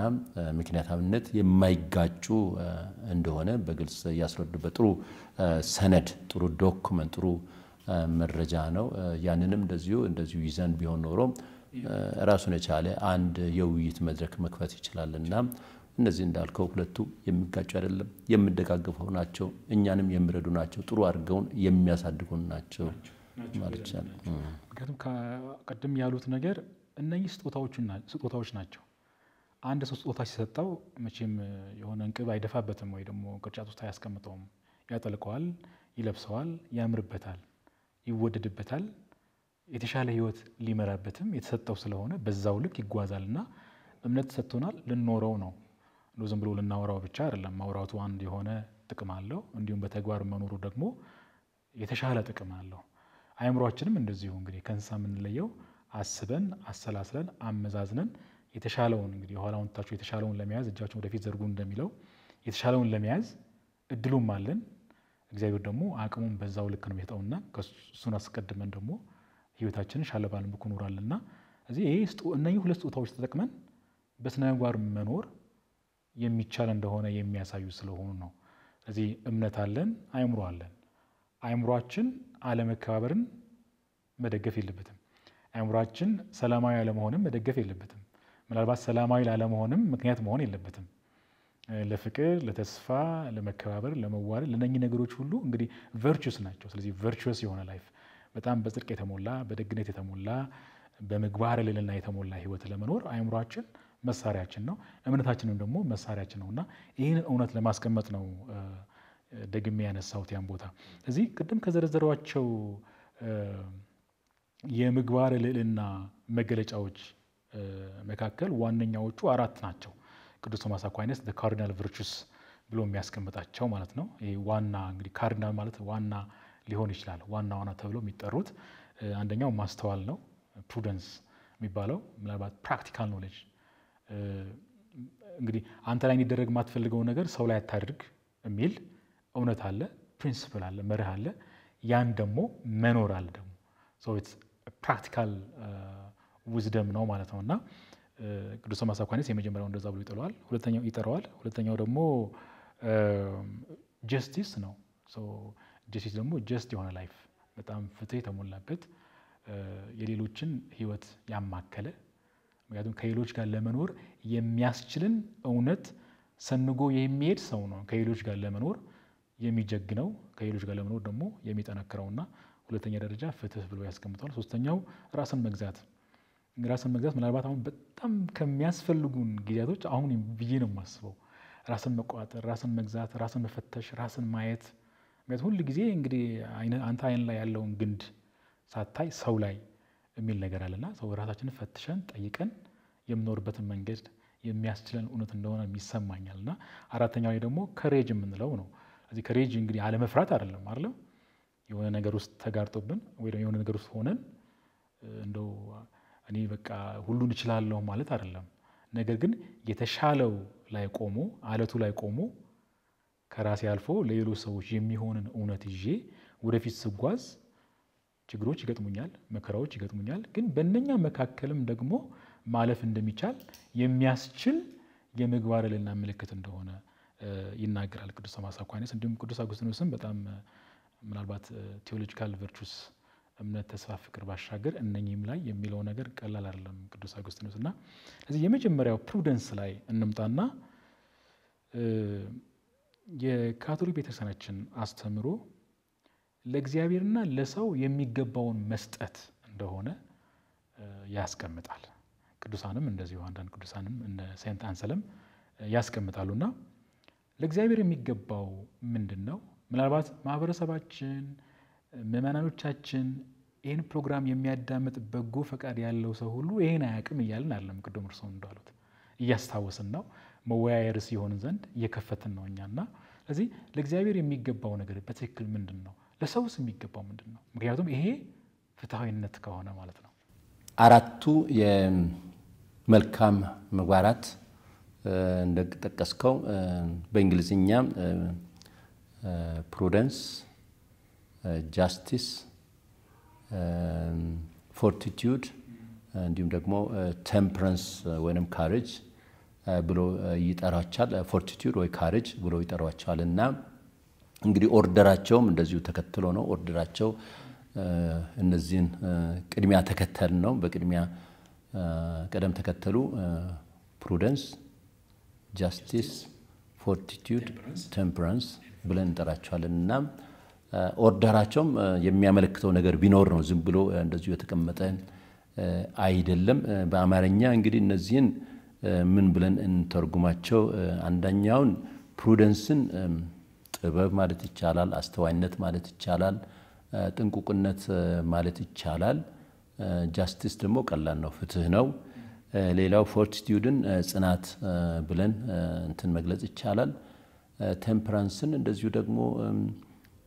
ምክንያታዊነት የማይጋጩ እንደሆነ በግልጽ እያስረዱበት ጥሩ ሰነድ፣ ጥሩ ዶክመንት፣ ጥሩ መረጃ ነው። ያንንም እንደዚሁ እንደዚሁ ይዘን ቢሆን ኖሮ ራሱን የቻለ አንድ የውይይት መድረክ መክፈት ይችላል እና እነዚህ እንዳልከው ሁለቱ የሚጋጩ አይደለም፣ የምደጋግፈው ናቸው። እኛንም የሚረዱ ናቸው። ጥሩ አድርገውን የሚያሳድጉን ናቸው ማለት ይቻላል። ምክንያቱም ቅድም ያሉት ነገር እነኚህ ስጦታዎች ናቸው አንድ ሰው ስጦታ ሲሰጠው መቼም የሆነ እንቅብ አይደፋበትም ወይ ደግሞ ቅርጫት ውስጥ አያስቀምጠውም። ያጠልቀዋል፣ ይለብሰዋል፣ ያምርበታል፣ ይወደድበታል። የተሻለ ህይወት ሊመራበትም የተሰጠው ስለሆነ በዛው ልክ ይጓዛል እምነት ሰጥቶናል፣ ልንኖረው ነው። ዝም ብሎ ልናወራው ብቻ አይደለም። ማውራቱ አንድ የሆነ ጥቅም አለው። እንዲሁም በተግባር መኖሩ ደግሞ የተሻለ ጥቅም አለው። አእምሯችንም እንደዚሁ እንግዲህ ከእንስሳ የምንለየው አስበን አሰላስለን አመዛዝነን የተሻለውን እንግዲህ የኋላውን ታችሁ የተሻለውን ለመያዝ እጃችሁን ወደፊት ዘርጉ እንደሚለው የተሻለውን ለመያዝ እድሉም አለን። እግዚአብሔር ደግሞ አቅሙን በዛው ልክ ነው የሚሰጠውና እሱን አስቀድመን ደግሞ ህይወታችንን ሻለ ባለ መልኩ ኖራልና እዚህ ይሄ እነኚህ ሁለት ስጦታዎች ተጠቅመን በስነ ምግባር መኖር የሚቻል እንደሆነ የሚያሳዩ ስለሆኑ ነው። እዚህ እምነት አለን፣ አይምሮ አለን። አእምሯችን አለመከባበርን መደገፍ የለበትም። አይምሯችን ሰላማዊ አለመሆንም መደገፍ የለበትም። ምናልባት ሰላማዊ ላለመሆንም ምክንያት መሆን የለበትም። ለፍቅር፣ ለተስፋ፣ ለመከባበር፣ ለመዋደድ ለነኚህ ነገሮች ሁሉ እንግዲህ ቨርቹስ ናቸው። ስለዚህ ቨርቹስ የሆነ ላይፍ በጣም በጽድቅ የተሞላ በደግነት የተሞላ በምግባር ልልና የተሞላ ህይወት ለመኖር አይምሯችን መሳሪያችን ነው፣ እምነታችንም ደግሞ መሳሪያችን ነው እና ይህን እውነት ለማስቀመጥ ነው ደግሜ ያነሳሁት ያን ቦታ። እዚህ ቅድም ከዘረዘሯቸው የምግባር ልዕልና መገለጫዎች መካከል ዋነኛዎቹ አራት ናቸው። ቅዱስ ቶማስ አኳይነስ ካርዲናል ቨርቹስ ብሎ የሚያስቀምጣቸው ማለት ነው። ይሄ ዋና እንግዲህ ካርዲናል ማለት ዋና ሊሆን ይችላል። ዋና ዋና ተብለው የሚጠሩት አንደኛው ማስተዋል ነው፣ ፕሩደንስ የሚባለው ምናልባት ፕራክቲካል ኖሌጅ እንግዲህ አንተ ላይ እንዲደረግ የማትፈልገውን ነገር ሰው ላይ አታድርግ የሚል እውነት አለ፣ ፕሪንስፕል አለ፣ መርህ አለ። ያን ደግሞ መኖር አለ ደግሞ ፕራክቲካል ውዝደም ነው ማለት ነው እና ቅዱስ ቶማስ አኳኒስ የመጀመሪያው እንደዛ ብሎ ይጠለዋል ሁለተኛው ይጠረዋል። ሁለተኛው ደግሞ ጀስቲስ ነው። ጀስቲስ ደግሞ ጀስት የሆነ ላይፍ በጣም ፍትህ የተሞላበት የሌሎችን ህይወት ያማከለ ምክንያቱም ከሌሎች ጋር ለመኖር የሚያስችልን እውነት ሰንጎ የሚሄድ ሰው ነው። ከሌሎች ጋር ለመኖር የሚጀግነው ከሌሎች ጋር ለመኖር ደግሞ የሚጠነክረውና ሁለተኛ ደረጃ ፍትህ ብሎ ያስቀምጠዋል። ሶስተኛው ራስን መግዛት ራስን መግዛት ምናልባት አሁን በጣም ከሚያስፈልጉን ጊዜያቶች አሁን ብዬ ነው የማስበው። ራስን መቆጣጠር፣ ራስን መግዛት፣ ራስን መፈተሽ፣ ራስን ማየት ምክንያቱ ሁሉ ጊዜ እንግዲህ አንተ አይን ላይ ያለውን ግንድ ሳታይ ሰው ላይ የሚል ነገር አለና ሰው ራሳችንን ፈትሸን ጠይቀን የምኖርበትን መንገድ የሚያስችለን እውነት እንደሆነ ይሰማኛል። እና አራተኛው ላይ ደግሞ ከሬጅ የምንለው ነው። እዚህ ከሬጅ እንግዲህ አለመፍራት አይደለም አይደለም የሆነ ነገር ውስጥ ተጋርጦብን ወይ የሆነ ነገር ውስጥ ሆነን እንደው እኔ በቃ ሁሉን እችላለሁ ማለት አይደለም። ነገር ግን የተሻለው ላይ ቆሞ አለቱ ላይ ቆሞ ከራሴ አልፎ ለሌሎች ሰዎች የሚሆንን እውነት ይዤ ወደፊት ስጓዝ ችግሮች ይገጥሙኛል፣ መከራዎች ይገጥሙኛል። ግን በእነኛ መካከልም ደግሞ ማለፍ እንደሚቻል የሚያስችል የምግባር ልዕልና ምልክት እንደሆነ ይናገራል ቅዱስ ቶማስ አኳኒያስ። እንዲሁም ቅዱስ አጉስቲኖስም በጣም ምናልባት ቴዎሎጂካል ቨርቹስ እምነት፣ ተስፋ፣ ፍቅር ባሻገር እነኚህም ላይ የሚለው ነገር ቀላል አይደለም ቅዱስ አውግስጢኖስ እና ስለዚህ የመጀመሪያው ፕሩደንስ ላይ እንምጣና የካቶሊክ ቤተክርስቲያናችን አስተምሮ ለእግዚአብሔርና ለሰው የሚገባውን መስጠት እንደሆነ ያስቀምጣል። ቅዱሳንም እንደዚሁ አንዳንድ ቅዱሳንም እነ ሴንት አንሰለም ያስቀምጣሉና ለእግዚአብሔር የሚገባው ምንድን ነው? ምናልባት ማህበረሰባችን ምእመናኖቻችን ይህን ፕሮግራም የሚያዳምጥ በጎ ፈቃድ ያለው ሰው ሁሉ ይህን አያቅም እያልን አለም ቅድም እርስዎ እንዳሉት እያስታወስን ነው። መወያየርስ የሆን ዘንድ እየከፈትን ነው እኛና ስለዚህ ለእግዚአብሔር የሚገባው ነገር በትክክል ምንድን ነው? ለሰውስ የሚገባው ምንድን ነው? ምክንያቱም ይሄ ፍትሐዊነት ከሆነ ማለት ነው። አራቱ የመልካም ምግባራት እንደጠቀስከው በእንግሊዝኛ ፕሩደንስ ጃስቲስ፣ uh, ፎርቲቲዩድ um, uh, እንዲሁም ደግሞ ቴምፕረንስ uh, ወይንም ካሬጅ ብሎ ይጠራቸዋል። ፎርቲቲዩድ ወይ ካሬጅ ብሎ ይጠሯቸዋል እና እንግዲህ ኦርደራቸውም እንደዚሁ ተከትሎ ነው። ኦርደራቸው እነዚህን ቅድሚያ ተከተል ነው። በቅድሚያ ቅደም ተከተሉ ፕሩደንስ፣ ጃስቲስ፣ ፎርቲቲዩድ፣ ቴምፕረንስ ብለን እንጠራቸዋለን እና ኦርደራቸውም የሚያመለክተው ነገር ቢኖር ነው። ዝም ብሎ እንደዚሁ የተቀመጠ አይደለም። በአማርኛ እንግዲህ እነዚህን ምን ብለን እንተርጉማቸው? አንደኛውን ፕሩደንስን ጥበብ ማለት ይቻላል፣ አስተዋይነት ማለት ይቻላል፣ ጥንቁቅነት ማለት ይቻላል። ጃስቲስ ደግሞ ቀላል ነው፣ ፍትህ ነው። ሌላው ፎርቲቲዩድን ጽናት ብለን እንትን መግለጽ ይቻላል። ቴምፕራንስን እንደዚሁ ደግሞ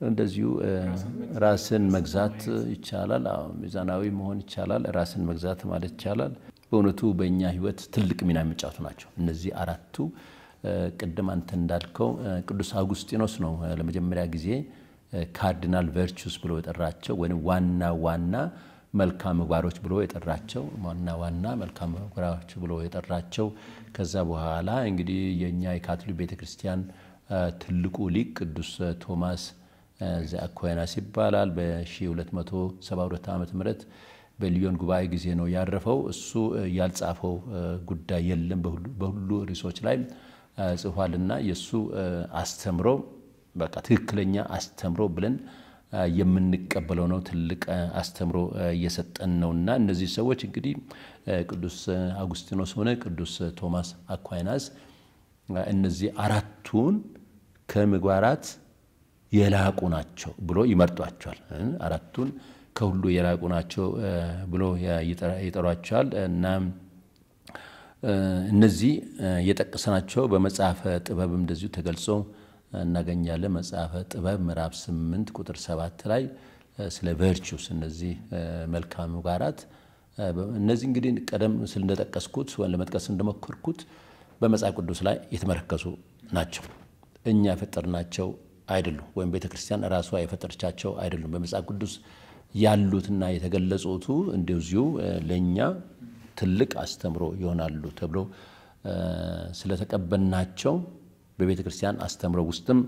እንደዚሁ ራስን መግዛት ይቻላል። ሚዛናዊ መሆን ይቻላል። ራስን መግዛት ማለት ይቻላል። በእውነቱ በእኛ ህይወት ትልቅ ሚና የሚጫወቱ ናቸው እነዚህ አራቱ። ቅድም አንተ እንዳልከው ቅዱስ አውጉስጢኖስ ነው ለመጀመሪያ ጊዜ ካርዲናል ቨርቹስ ብሎ የጠራቸው ወይም ዋና ዋና መልካም ምግባሮች ብሎ የጠራቸው ዋና ዋና መልካም ምግባሮች ብሎ የጠራቸው። ከዛ በኋላ እንግዲህ የእኛ የካቶሊክ ቤተክርስቲያን ትልቁ ሊቅ ቅዱስ ቶማስ ዘአኳይናስ ይባላል። በ1272 ዓ ም በሊዮን ጉባኤ ጊዜ ነው ያረፈው። እሱ ያልጻፈው ጉዳይ የለም። በሁሉ ርዕሶች ላይ ጽፏልና የእሱ አስተምሮ በቃ ትክክለኛ አስተምሮ ብለን የምንቀበለው ነው። ትልቅ አስተምሮ እየሰጠን ነው እና እነዚህ ሰዎች እንግዲህ ቅዱስ አጉስጢኖስ ሆነ ቅዱስ ቶማስ አኳይናስ እነዚህ አራቱን ከምግባራት የላቁ ናቸው ብሎ ይመርጧቸዋል። አራቱን ከሁሉ የላቁ ናቸው ብሎ ይጠሯቸዋል። እና እነዚህ የጠቀስናቸው በመጽሐፈ ጥበብ እንደዚሁ ተገልጾ እናገኛለን። መጽሐፈ ጥበብ ምዕራፍ ስምንት ቁጥር ሰባት ላይ ስለ ቨርቹስ እነዚህ መልካም ጋራት እነዚህ እንግዲህ ቀደም ስል እንደጠቀስኩት ወይም ለመጥቀስ እንደሞከርኩት በመጽሐፍ ቅዱስ ላይ የተመረከሱ ናቸው። እኛ ፈጠርናቸው አይደሉም፣ ወይም ቤተ ክርስቲያን ራሷ የፈጠረቻቸው አይደሉም። በመጽሐፍ ቅዱስ ያሉትና የተገለጹቱ እንደዚሁ ለእኛ ትልቅ አስተምሮ ይሆናሉ ተብሎ ስለተቀበልናቸው በቤተ ክርስቲያን አስተምሮ ውስጥም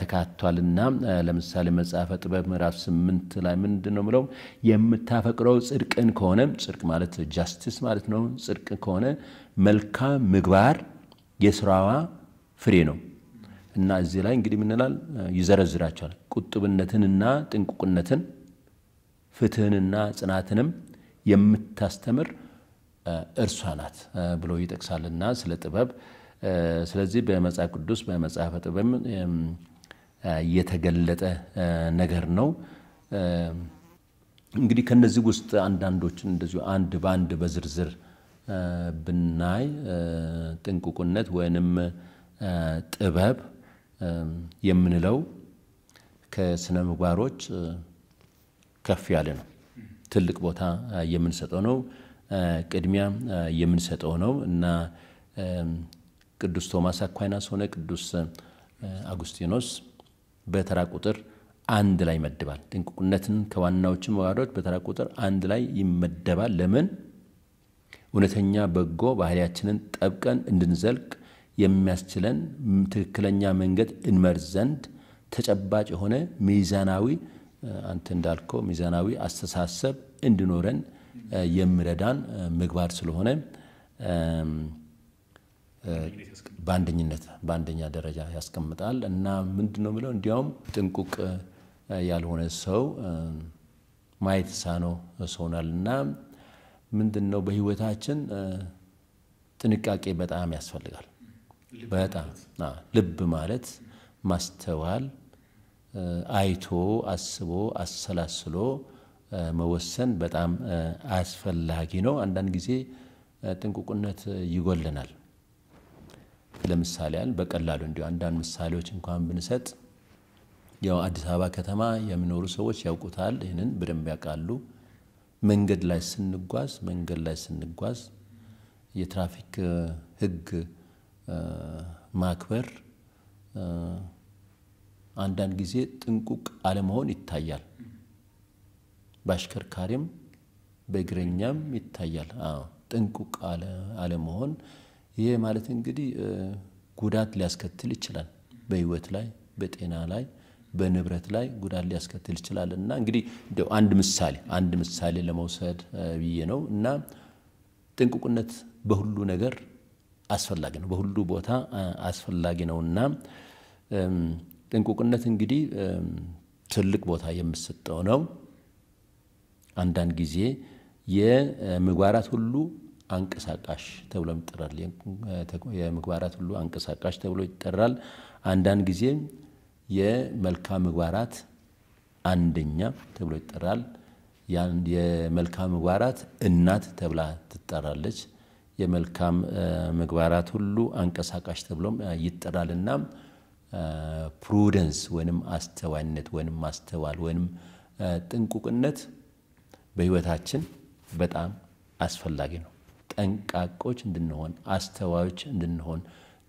ተካቷልና ለምሳሌ መጽሐፈ ጥበብ ምዕራፍ ስምንት ላይ ምንድን ነው ምለው የምታፈቅረው ጽድቅን ከሆነ ጽድቅ ማለት ጃስቲስ ማለት ነው። ጽድቅ ከሆነ መልካም ምግባር የስራዋ ፍሬ ነው። እና እዚህ ላይ እንግዲህ ምንላል ይዘረዝራቸዋል። ቁጥብነትንና ጥንቁቅነትን ፍትህንና ጽናትንም የምታስተምር እርሷ ናት ብሎ ይጠቅሳልና ስለ ጥበብ። ስለዚህ በመጽሐፍ ቅዱስ በመጽሐፈ ጥበብም የተገለጠ ነገር ነው። እንግዲህ ከነዚህ ውስጥ አንዳንዶችን እንደዚሁ አንድ በአንድ በዝርዝር ብናይ ጥንቁቁነት ወይንም ጥበብ የምንለው ከስነ ምግባሮች ከፍ ያለ ነው። ትልቅ ቦታ የምንሰጠው ነው። ቅድሚያ የምንሰጠው ነው እና ቅዱስ ቶማስ አኳይናስ ሆነ ቅዱስ አጉስቲኖስ በተራ ቁጥር አንድ ላይ ይመድባል። ጥንቁቅነትን ከዋናዎችን መዋዶች በተራ ቁጥር አንድ ላይ ይመደባል። ለምን? እውነተኛ በጎ ባህሪያችንን ጠብቀን እንድንዘልቅ የሚያስችለን ትክክለኛ መንገድ እንመርዝ ዘንድ ተጨባጭ የሆነ ሚዛናዊ አንተ እንዳልከው ሚዛናዊ አስተሳሰብ እንዲኖረን የሚረዳን ምግባር ስለሆነ በአንደኝነት በአንደኛ ደረጃ ያስቀምጣል እና ምንድን ነው የምለው እንዲያውም ጥንቁቅ ያልሆነ ሰው ማየት ሳኖ ሰውናል እና ምንድን ነው በህይወታችን ጥንቃቄ በጣም ያስፈልጋል። በጣም ልብ ማለት ማስተዋል፣ አይቶ አስቦ አሰላስሎ መወሰን በጣም አስፈላጊ ነው። አንዳንድ ጊዜ ጥንቁቁነት ይጎልናል። ለምሳሌ ያህል በቀላሉ እንዲሁ አንዳንድ ምሳሌዎች እንኳን ብንሰጥ ያው አዲስ አበባ ከተማ የሚኖሩ ሰዎች ያውቁታል፣ ይህንን በደንብ ያውቃሉ። መንገድ ላይ ስንጓዝ መንገድ ላይ ስንጓዝ የትራፊክ ሕግ ማክበር አንዳንድ ጊዜ ጥንቁቅ አለመሆን ይታያል። በአሽከርካሪም በእግረኛም ይታያል። ጥንቁቅ አለመሆን ይሄ ማለት እንግዲህ ጉዳት ሊያስከትል ይችላል። በህይወት ላይ፣ በጤና ላይ፣ በንብረት ላይ ጉዳት ሊያስከትል ይችላል እና እንግዲህ እንደው አንድ ምሳሌ አንድ ምሳሌ ለመውሰድ ብዬ ነው እና ጥንቁቅነት በሁሉ ነገር አስፈላጊ ነው፣ በሁሉ ቦታ አስፈላጊ ነውና ጥንቁቅነት እንግዲህ ትልቅ ቦታ የምሰጠው ነው። አንዳንድ ጊዜ የምግባራት ሁሉ አንቀሳቃሽ ተብሎ ይጠራል። የምግባራት ሁሉ አንቀሳቃሽ ተብሎ ይጠራል። አንዳንድ ጊዜ የመልካም ምግባራት አንደኛ ተብሎ ይጠራል። የመልካም ምግባራት እናት ተብላ ትጠራለች። የመልካም ምግባራት ሁሉ አንቀሳቃሽ ተብሎም ይጠራልና ፕሩደንስ ወይም አስተዋይነት ወይም ማስተዋል ወይንም ጥንቁቅነት በህይወታችን በጣም አስፈላጊ ነው። ጠንቃቆች እንድንሆን፣ አስተዋዮች እንድንሆን፣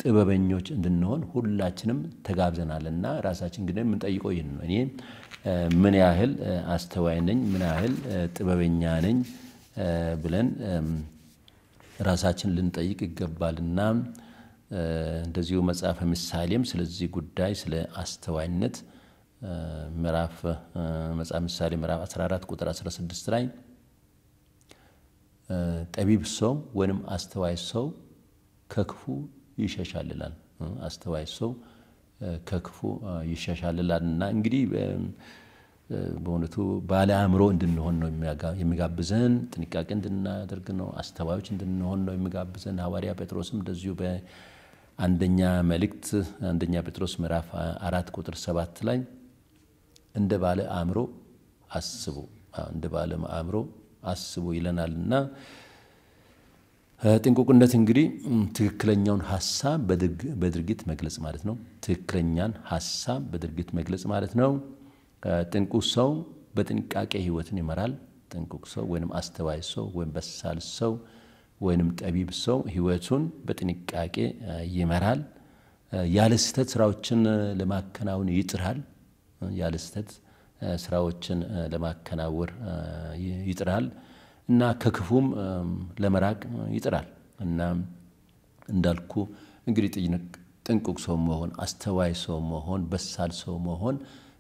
ጥበበኞች እንድንሆን ሁላችንም ተጋብዘናልና ራሳችን ግን የምንጠይቀው ይህን ነው። እኔ ምን ያህል አስተዋይ ነኝ፣ ምን ያህል ጥበበኛ ነኝ ብለን ራሳችን ልንጠይቅ ይገባልና እንደዚሁ መጽሐፈ ምሳሌም ስለዚህ ጉዳይ ስለ አስተዋይነት ምዕራፍ መጽሐፍ ምሳሌ ምዕራፍ 14 ቁጥር 16 ላይ ጠቢብ ሰው ወይም አስተዋይ ሰው ከክፉ ይሸሻልላል። አስተዋይ ሰው ከክፉ ይሸሻልላል እና እንግዲህ በእውነቱ ባለ አእምሮ እንድንሆን ነው የሚጋብዘን። ጥንቃቄ እንድናደርግ ነው፣ አስተዋዮች እንድንሆን ነው የሚጋብዘን። ሐዋርያ ጴጥሮስም እንደዚሁ በአንደኛ መልእክት አንደኛ ጴጥሮስ ምዕራፍ አራት ቁጥር ሰባት ላይ እንደ ባለ አእምሮ አስቡ፣ እንደ ባለ አእምሮ አስቡ ይለናል እና ጥንቁቅነት እንግዲህ ትክክለኛውን ሀሳብ በድርጊት መግለጽ ማለት ነው። ትክክለኛን ሀሳብ በድርጊት መግለጽ ማለት ነው። ጥንቁቅ ሰው በጥንቃቄ ህይወትን ይመራል። ጥንቁቅ ሰው ወይም አስተዋይ ሰው ወይም በሳል ሰው ወይም ጠቢብ ሰው ህይወቱን በጥንቃቄ ይመራል። ያለ ስህተት ስራዎችን ለማከናወን ይጥራል። ያለ ስህተት ስራዎችን ለማከናወር ይጥራል እና ከክፉም ለመራቅ ይጥራል እና እንዳልኩ እንግዲህ ጥንቁቅ ሰው መሆን፣ አስተዋይ ሰው መሆን፣ በሳል ሰው መሆን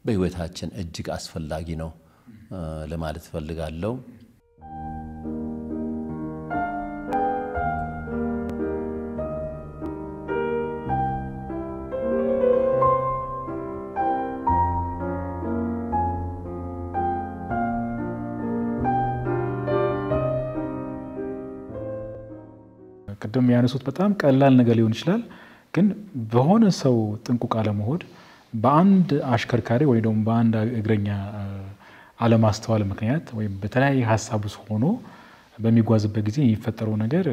በህይወታችን እጅግ አስፈላጊ ነው ለማለት እፈልጋለሁ። ቅድም ያነሱት በጣም ቀላል ነገር ሊሆን ይችላል፣ ግን በሆነ ሰው ጥንቁቅ አለመሆድ በአንድ አሽከርካሪ ወይ ደግሞ በአንድ እግረኛ አለማስተዋል ምክንያት ወይም በተለያየ ሀሳብ ውስጥ ሆኖ በሚጓዝበት ጊዜ የሚፈጠረው ነገር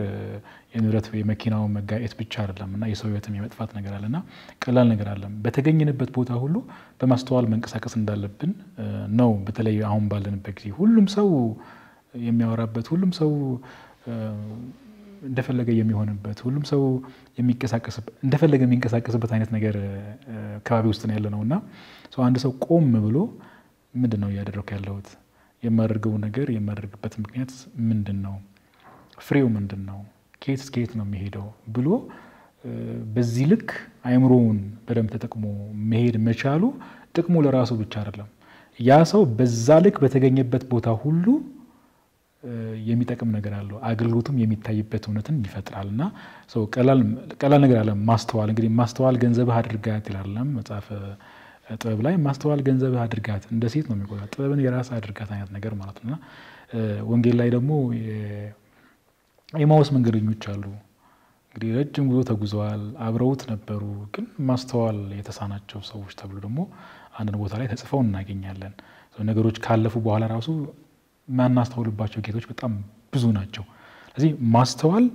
የንብረት የመኪናው መጋየት ብቻ አይደለም እና የሰው ሕይወትም የመጥፋት ነገር አለ እና ቀላል ነገር አለም። በተገኘንበት ቦታ ሁሉ በማስተዋል መንቀሳቀስ እንዳለብን ነው። በተለይ አሁን ባለንበት ጊዜ ሁሉም ሰው የሚያወራበት ሁሉም ሰው እንደፈለገ የሚሆንበት ሁሉም ሰው እንደፈለገ የሚንቀሳቀስበት አይነት ነገር ከባቢ ውስጥ ነው ያለ ነው እና አንድ ሰው ቆም ብሎ ምንድን ነው እያደረኩ ያለሁት? የማደርገው ነገር የማደርግበት ምክንያት ምንድን ነው? ፍሬው ምንድን ነው? ከየት እስከየት ነው የሚሄደው ብሎ በዚህ ልክ አይምሮውን በደንብ ተጠቅሞ መሄድ መቻሉ ጥቅሙ ለራሱ ብቻ አይደለም። ያ ሰው በዛ ልክ በተገኘበት ቦታ ሁሉ የሚጠቅም ነገር አለው። አገልግሎቱም የሚታይበት እውነትን ይፈጥራል እና ቀላል ነገር አለ ማስተዋል። እንግዲህ ማስተዋል ገንዘብህ አድርጋት ይላለም መጽሐፈ ጥበብ ላይ ማስተዋል ገንዘብህ አድርጋት እንደ ሴት ነው የሚቆጥራት ጥበብን የራስ አድርጋት አይነት ነገር ማለት ነው እና ወንጌል ላይ ደግሞ የማወስ መንገደኞች አሉ እንግዲህ ረጅም ጉዞ ተጉዘዋል። አብረውት ነበሩ፣ ግን ማስተዋል የተሳናቸው ሰዎች ተብሎ ደግሞ አንድን ቦታ ላይ ተጽፈው እናገኛለን። ነገሮች ካለፉ በኋላ ራሱ የማናስተውልባቸው ጌቶች በጣም ብዙ ናቸው። ስለዚህ ማስተዋል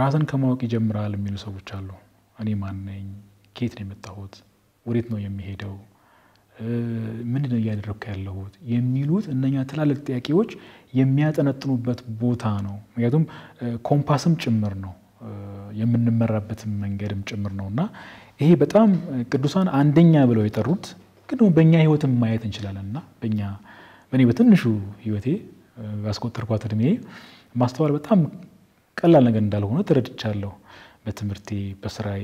ራስን ከማወቅ ይጀምራል የሚሉ ሰዎች አሉ። እኔ ማን ነኝ? ከየት ነው የመጣሁት? ወዴት ነው የሚሄደው? ምንድን ነው እያደረግኩ ያለሁት? የሚሉት እነኛ ትላልቅ ጥያቄዎች የሚያጠነጥኑበት ቦታ ነው። ምክንያቱም ኮምፓስም ጭምር ነው የምንመራበት መንገድም ጭምር ነው እና ይሄ በጣም ቅዱሳን አንደኛ ብለው የጠሩት ግን ደግሞ በእኛ ማየት እንችላለን እና በእኛ እኔ በትንሹ ህይወቴ ባስቆጠርኳት እድሜ ማስተዋል በጣም ቀላል ነገር እንዳልሆነ ተረድቻለሁ። በትምህርቴ፣ በስራዬ፣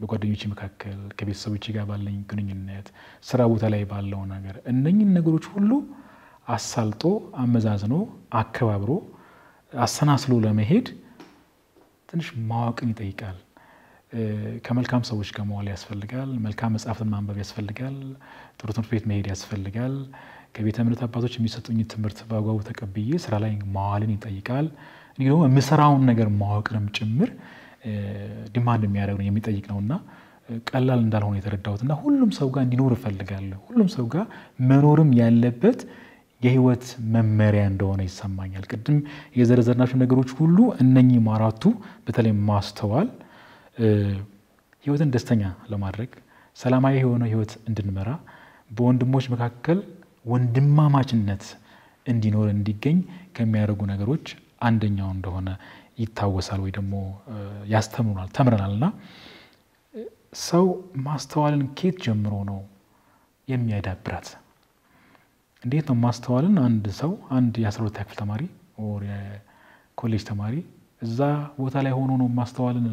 በጓደኞቼ መካከል፣ ከቤተሰቦች ጋር ባለኝ ግንኙነት፣ ስራ ቦታ ላይ ባለው ነገር እነኝን ነገሮች ሁሉ አሳልጦ አመዛዝኖ አከባብሮ አሰናስሎ ለመሄድ ትንሽ ማወቅን ይጠይቃል። ከመልካም ሰዎች ጋር መዋል ያስፈልጋል። መልካም መጽሐፍትን ማንበብ ያስፈልጋል። ጥሩ ትምህርት ቤት መሄድ ያስፈልጋል። ከቤተ እምነት አባቶች የሚሰጡኝ ትምህርት በአግባቡ ተቀብዬ ስራ ላይ ማዋልን ይጠይቃል። እንዲህ ደግሞ የምሰራውን ነገር ማወቅንም ጭምር ዲማንድ የሚያደርግ ነው የሚጠይቅ ነው እና ቀላል እንዳልሆነ የተረዳሁት እና ሁሉም ሰው ጋር እንዲኖር እፈልጋለሁ። ሁሉም ሰው ጋር መኖርም ያለበት የህይወት መመሪያ እንደሆነ ይሰማኛል። ቅድም የዘረዘርናቸው ነገሮች ሁሉ እነኚህም አራቱ በተለይ ማስተዋል ህይወትን ደስተኛ ለማድረግ ሰላማዊ የሆነ ህይወት እንድንመራ በወንድሞች መካከል ወንድማማችነት እንዲኖር እንዲገኝ ከሚያደርጉ ነገሮች አንደኛው እንደሆነ ይታወሳል ወይ ደግሞ ያስተምሩናል ተምረናል። ና ሰው ማስተዋልን ኬት ጀምሮ ነው የሚያዳብራት? እንዴት ነው ማስተዋልን አንድ ሰው አንድ የአስራሁለት ያክፍል ክፍል ተማሪ የኮሌጅ ተማሪ እዛ ቦታ ላይ ሆኖ ነው ማስተዋልን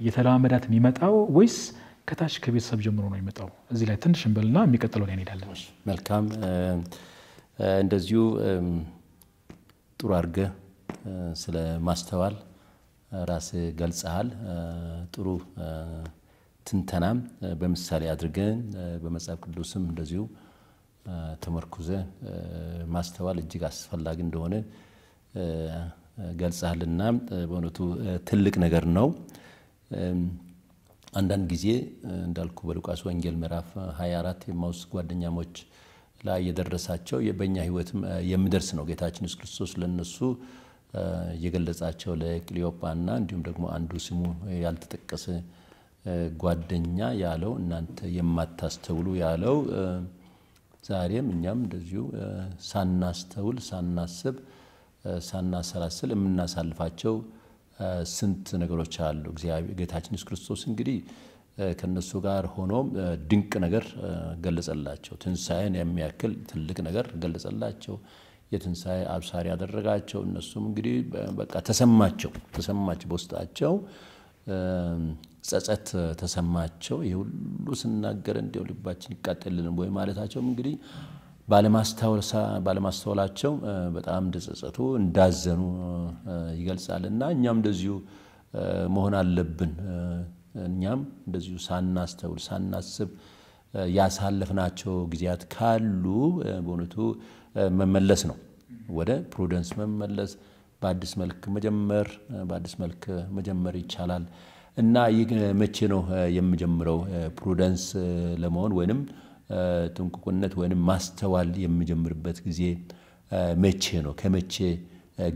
እየተለማመዳት የሚመጣው ወይስ ከታች ከቤተሰብ ጀምሮ ነው የሚመጣው። እዚህ ላይ ትንሽ እንበልና የሚቀጥለው ላይ እንሄዳለን። መልካም። እንደዚሁ ጥሩ አድርገ ስለ ማስተዋል ራስ ገልጸሃል። ጥሩ ትንተናም በምሳሌ አድርገን በመጽሐፍ ቅዱስም እንደዚሁ ተመርኩዘ ማስተዋል እጅግ አስፈላጊ እንደሆነ ገልጸሃልና በእውነቱ ትልቅ ነገር ነው። አንዳንድ ጊዜ እንዳልኩ በሉቃስ ወንጌል ምዕራፍ 24 የማውስ ጓደኛሞች ላይ የደረሳቸው በእኛ ህይወትም የሚደርስ ነው። ጌታችን ኢየሱስ ክርስቶስ ለነሱ የገለጻቸው ለቅሊዮጳና እንዲሁም ደግሞ አንዱ ስሙ ያልተጠቀሰ ጓደኛ ያለው እናንተ የማታስተውሉ ያለው ዛሬም እኛም እንደዚሁ ሳናስተውል፣ ሳናስብ፣ ሳናሰላስል የምናሳልፋቸው ስንት ነገሮች አሉ። ጌታችን ኢየሱስ ክርስቶስ እንግዲህ ከነሱ ጋር ሆኖም ድንቅ ነገር ገለጸላቸው። ትንሣኤን የሚያክል ትልቅ ነገር ገለጸላቸው። የትንሣኤ አብሳሪ ያደረጋቸው። እነሱም እንግዲህ በቃ ተሰማቸው ተሰማቸው በውስጣቸው ጸጸት ተሰማቸው። ይህ ሁሉ ስናገር እንዲው ልባችን ይቃጠልን ወይ ማለታቸውም እንግዲህ ባለማስተዋላቸው በጣም እንደጸጸቱ እንዳዘኑ ይገልጻል። እና እኛም እንደዚሁ መሆን አለብን። እኛም እንደዚሁ ሳናስተውል ሳናስብ ያሳለፍናቸው ጊዜያት ካሉ በእውነቱ መመለስ ነው፣ ወደ ፕሩደንስ መመለስ፣ በአዲስ መልክ መጀመር በአዲስ መልክ መጀመር ይቻላል እና ይህ መቼ ነው የምጀምረው ፕሩደንስ ለመሆን ወይንም ጥንቁቁነት ወይም ማስተዋል የምጀምርበት ጊዜ መቼ ነው? ከመቼ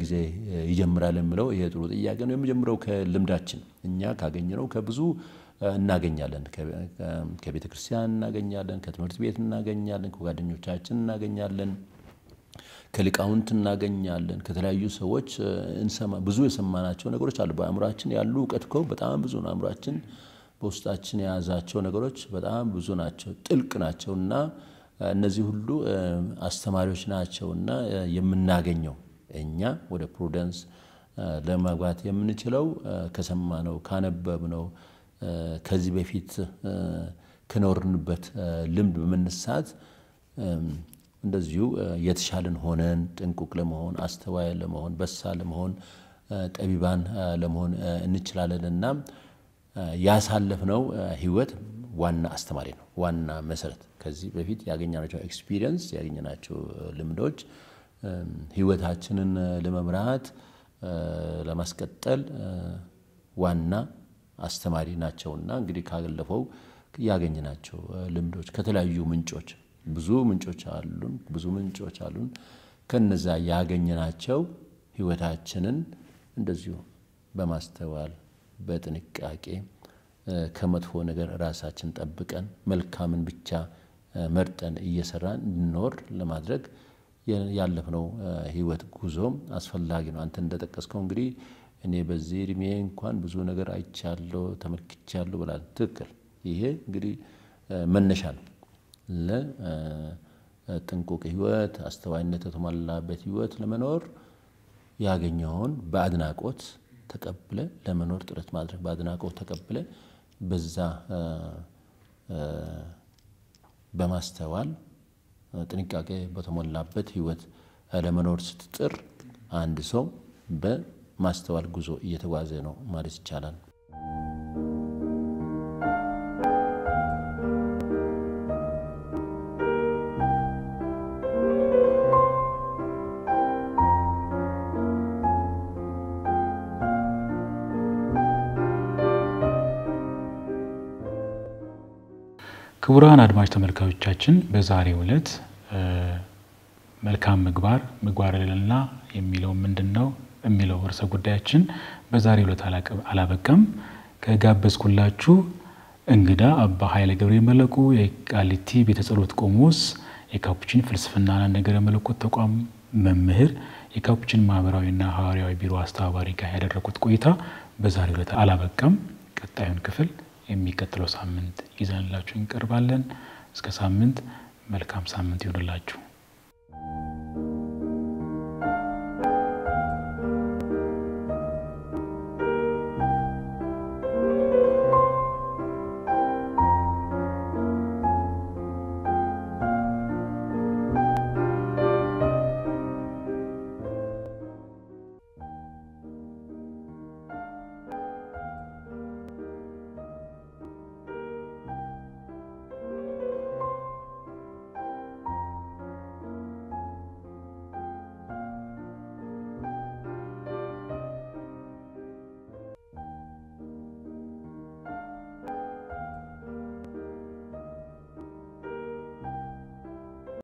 ጊዜ ይጀምራል የምለው ይሄ ጥሩ ጥያቄ ነው። የምጀምረው ከልምዳችን እኛ ካገኘነው ከብዙ እናገኛለን ከቤተ ክርስቲያን እናገኛለን ከትምህርት ቤት እናገኛለን ከጓደኞቻችን እናገኛለን ከሊቃውንት እናገኛለን ከተለያዩ ሰዎች ብዙ የሰማናቸው ነገሮች አሉ። በአእምሯችን ያሉ እውቀት እኮ በጣም ብዙ ነው። አእምሯችን በውስጣችን የያዛቸው ነገሮች በጣም ብዙ ናቸው፣ ጥልቅ ናቸው እና እነዚህ ሁሉ አስተማሪዎች ናቸው እና የምናገኘው እኛ ወደ ፕሩደንስ ለመግባት የምንችለው ከሰማነው፣ ካነበብነው፣ ከዚህ በፊት ከኖርንበት ልምድ በመነሳት እንደዚሁ የተሻለን ሆነን ጥንቁቅ ለመሆን አስተዋይ ለመሆን በሳ ለመሆን ጠቢባን ለመሆን እንችላለን እና ያሳለፍነው ህይወት ዋና አስተማሪ ነው፣ ዋና መሰረት። ከዚህ በፊት ያገኘናቸው ኤክስፒሪየንስ ያገኘናቸው ልምዶች ህይወታችንን ለመምራት ለማስቀጠል ዋና አስተማሪ ናቸውና እንግዲህ ካለፈው ያገኘናቸው ልምዶች ከተለያዩ ምንጮች ብዙ ምንጮች አሉን ብዙ ምንጮች አሉን። ከነዛ ያገኘናቸው ህይወታችንን እንደዚሁ በማስተዋል በጥንቃቄ ከመጥፎ ነገር ራሳችን ጠብቀን መልካምን ብቻ መርጠን እየሰራን እንድንኖር ለማድረግ ያለፍነው ህይወት ጉዞም አስፈላጊ ነው። አንተ እንደጠቀስከው እንግዲህ እኔ በዚህ እድሜ እንኳን ብዙ ነገር አይቻለሁ ተመልክቻለሁ ብላል። ትክክል ይሄ እንግዲህ መነሻ ነው። ለጥንቁቅ ህይወት አስተዋይነት የተሟላበት ህይወት ለመኖር ያገኘውን በአድናቆት ተቀብለ ለመኖር ጥረት ማድረግ በአድናቆት ተቀብለ በዛ በማስተዋል ጥንቃቄ በተሞላበት ህይወት ለመኖር ስትጥር አንድ ሰው በማስተዋል ጉዞ እየተጓዘ ነው ማለት ይቻላል ክቡራን አድማጭ ተመልካዮቻችን በዛሬው ዕለት መልካም ምግባር ምግባር ልዕልና የሚለው ምንድን ነው የሚለው እርሰ ጉዳያችን በዛሬው ዕለት አላበቀም ከጋበዝኩላችሁ እንግዳ አባ ኃይለ ገብርኤል የመለቁ የቃሊቲ ቤተጸሎት ጸሎት ቆሞስ፣ የካፑችን ፍልስፍናና ነገረ መለኮት ተቋም መምህር፣ የካፑችን ማህበራዊና ሐዋርያዊ ቢሮ አስተባባሪ ጋር ያደረጉት ቆይታ በዛሬው ዕለት አላበቀም ቀጣዩን ክፍል የሚቀጥለው ሳምንት ይዘንላችሁ እንቀርባለን። እስከ ሳምንት መልካም ሳምንት ይሁንላችሁ።